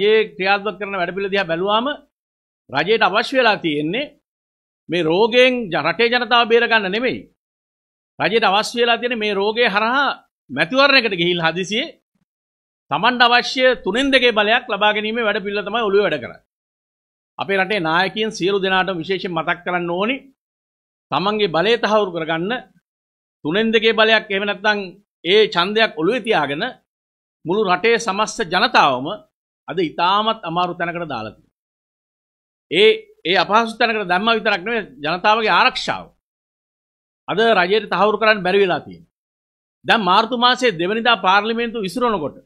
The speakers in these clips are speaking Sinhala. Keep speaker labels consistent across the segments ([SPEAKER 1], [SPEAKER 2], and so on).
[SPEAKER 1] රජයේ ක්‍රියාත්මක කරන වැඩපිළිවෙල දිහා බැලුවාම රජයට අවශ්‍ය වෙලා තියෙන්නේ මේ රෝගයෙන් රටේ ජනතාව බේර ගන්න නෙමෙයි. රජයට අවශ්‍ය වෙලා තියෙන්නේ මේ රෝගය හරහා මැතිවරණයකට ගිහිල්ලා හදිසියෙ Tamanට අවශ්‍ය තුනෙන් දෙකේ බලයක් ලබා ගැනීමේ වැඩපිළිවෙල තමයි ඔළුවේ වැඩ කරන්නේ. අපේ රටේ නායකයන් සියලු දෙනාටම විශේෂයෙන් මතක් කරන්න ඕනි තමන්ගේ බලය තහවුරු කරගන්න තුනෙන් දෙකේ බලයක් එහෙම නැත්නම් ඒ ඡන්දයක් ඔළුවේ තියාගෙන මුළු රටේ සමස්ත ජනතාවම අද ඉතාමත් අමාරු තැනකට දාලා ඒ ඒ අපහසු තැනකට දැම්ම විතරක් නෙවෙයි ජනතාවගේ ආරක්ෂාව. අද රජයට තහවුරු කරන්න බැරි වෙලා තියෙනවා. දැන් මාර්තු මාසයේ දෙවනිදා පාර්ලිමේන්තුව විසිරනකොට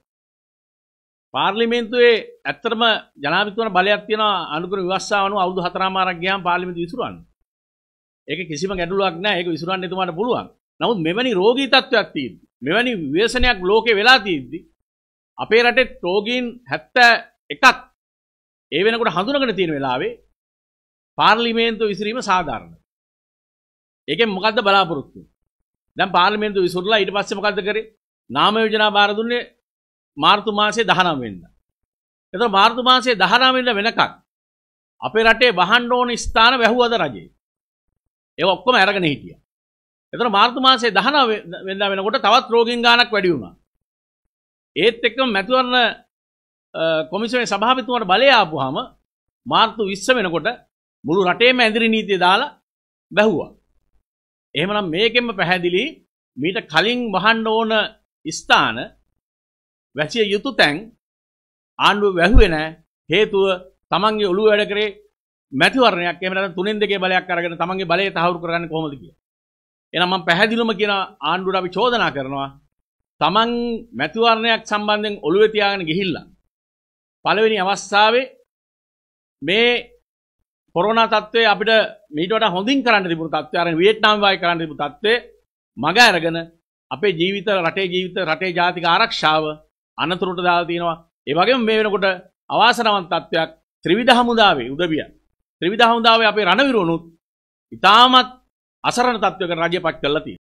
[SPEAKER 1] පාර්ලිමේන්තුවේ ඇත්තටම ජනාධිපතිවරණ බලයක් තියෙනවා අනුකර විවස්ථාව අනුව අවුරුදු හතරමාරක් ගියාම පාර්ලිමේන්තුව විසිරවන්න. ඒක කිසිම ගැටලුවක් නැහැ. ඒක විසිරවන්න එතුමාට පුළුවන්. නමුත් මෙවැනි රෝගී තත්ත්වයක් තියෙද්දි මෙවැනි විවේචනයක් ලෝකේ වෙලා තියෙද්දි අපේ රටේ රෝගීන් 71ක් ඒ වෙනකොට හඳුනගෙන තියෙන වෙලාවේ පාර්ලිමේන්තුව විසිරීම සාධාරණයි. ඒකෙන් මොකද්ද බලාපොරොත්තු දැන් පාර්ලිමේන්තුව විසිරලා ඊට පස්සේ මොකද්ද කරේ? නාම යෝජනා බාර දුන්නේ මාර්තු මාසේ 19 වෙනිදා. එතකොට මාර්තු මාසේ 19 වෙනිදා වෙනකන් අපේ රටේ වහන්න ඕන ස්ථාන වැහුවද රජේ. ඒක ඔක්කොම අරගෙන හිටියා. එතකොට මාර්තු මාසේ 19 වෙනිදා වෙනකොට තවත් රෝගීන් ගාණක් වැඩි වුණා. ඒත් එක්කම මැතිවරණ කොමිසමේ සභාපතිතුමාට බලය ආපුවාම මාර්තු 20 වෙනකොට මුළු රටේම ඇඳිරි නීතිය දාලා බැහුවා. එහෙමනම් මේකෙන්ම පැහැදිලි මීට කලින් වහන්න ඕන ස්ථාන වැසිය යුතු තැන් ආණ්ඩුව වැහුවේ නැහැ. හේතුව තමන්ගේ ඔළුව වැඩ කරේ මැතිවරණයක් එහෙම නැත්නම් තුනෙන් දෙකේ බලයක් අරගෙන තමන්ගේ බලය තහවුරු කරගන්න කොහොමද කියලා. එහෙනම් මම පැහැදිලිවම කියන ආණ්ඩුවට අපි චෝදනා කරනවා තමන් මැතිවරණයක් සම්බන්ධයෙන් ඔළුවේ තියාගෙන ගිහිල්ලා පළවෙනි අවස්ථාවේ මේ කොරෝනා තත්ත්වය අපිට මීට වඩා හොඳින් කරන්න තිබුණු තත්ත්වය අර වියට්නාම් වායි කරන්න තිබුණු තත්ත්වය මග අරගෙන අපේ ජීවිත රටේ ජීවිත රටේ ජාතික ආරක්ෂාව අනතුරට දාලා තියෙනවා ඒ වගේම මේ වෙනකොට අවාසනාවන්ත තත්ත්වයක් ත්‍රිවිධ හමුදාවේ උදවිය ත්‍රිවිධ හමුදාවේ අපේ රණවිරුණුත් ඉතාමත් අසරණ තත්ත්වයකට රජය පත් කරලා තියෙනවා